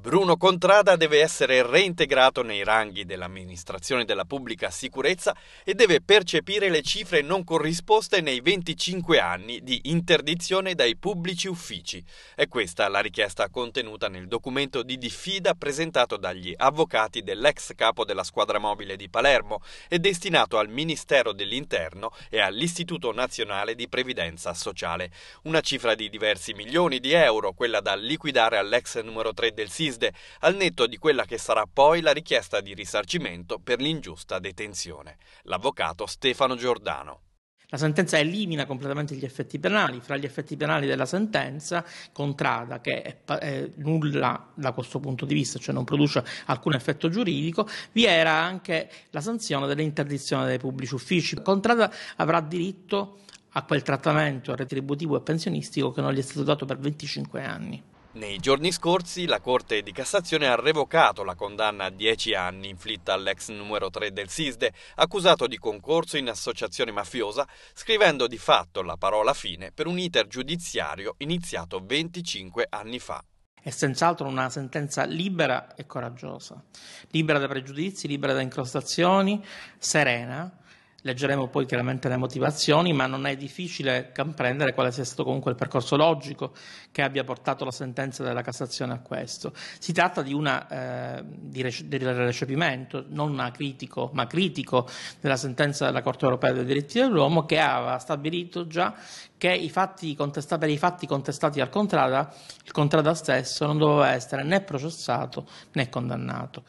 Bruno Contrada deve essere reintegrato nei ranghi dell'amministrazione della pubblica sicurezza e deve percepire le cifre non corrisposte nei 25 anni di interdizione dai pubblici uffici. È questa la richiesta contenuta nel documento di diffida presentato dagli avvocati dell'ex capo della squadra mobile di Palermo e destinato al Ministero dell'Interno e all'Istituto Nazionale di Previdenza Sociale. Una cifra di diversi milioni di euro, quella da liquidare all'ex numero 3 del sito Visde, al netto di quella che sarà poi la richiesta di risarcimento per l'ingiusta detenzione. L'avvocato Stefano Giordano. La sentenza elimina completamente gli effetti penali. Fra gli effetti penali della sentenza, contrada che è, è nulla da questo punto di vista, cioè non produce alcun effetto giuridico, vi era anche la sanzione dell'interdizione dei pubblici uffici. Contrada avrà diritto a quel trattamento retributivo e pensionistico che non gli è stato dato per 25 anni. Nei giorni scorsi la Corte di Cassazione ha revocato la condanna a 10 anni inflitta all'ex numero 3 del SISDE, accusato di concorso in associazione mafiosa, scrivendo di fatto la parola fine per un iter giudiziario iniziato 25 anni fa. È senz'altro una sentenza libera e coraggiosa, libera da pregiudizi, libera da incrostazioni, serena, Leggeremo poi chiaramente le motivazioni, ma non è difficile comprendere quale sia stato comunque il percorso logico che abbia portato la sentenza della Cassazione a questo. Si tratta di, una, eh, di rec- del recepimento non critico, ma critico della sentenza della Corte europea dei diritti dell'uomo che aveva stabilito già che i fatti per i fatti contestati al Contrada, il Contrada stesso non doveva essere né processato né condannato.